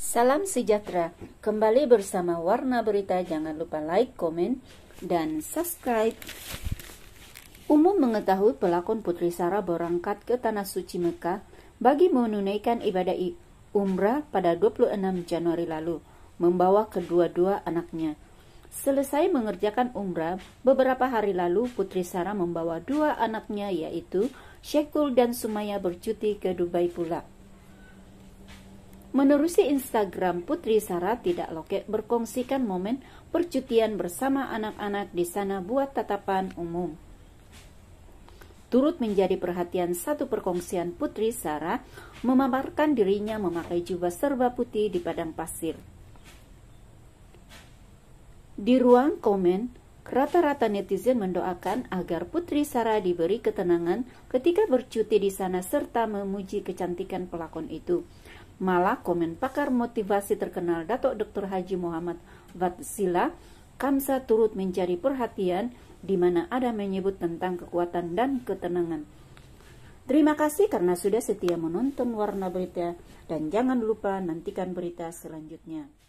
Salam sejahtera, kembali bersama Warna Berita. Jangan lupa like, komen, dan subscribe. Umum mengetahui pelakon Putri Sarah berangkat ke Tanah Suci Mekah bagi menunaikan ibadah umrah pada 26 Januari lalu, membawa kedua-dua anaknya. Selesai mengerjakan umrah, beberapa hari lalu Putri Sarah membawa dua anaknya yaitu Syekhul dan Sumaya bercuti ke Dubai pula. Menerusi Instagram, Putri Sarah tidak loket berkongsikan momen percutian bersama anak-anak di sana buat tatapan umum. Turut menjadi perhatian satu perkongsian Putri Sarah memaparkan dirinya memakai jubah serba putih di padang pasir. Di ruang komen, Rata-rata netizen mendoakan agar Putri Sarah diberi ketenangan ketika bercuti di sana serta memuji kecantikan pelakon itu. Malah komen pakar motivasi terkenal Datuk Dr. Haji Muhammad Vatsila, Kamsa turut mencari perhatian di mana ada menyebut tentang kekuatan dan ketenangan. Terima kasih karena sudah setia menonton Warna Berita dan jangan lupa nantikan berita selanjutnya.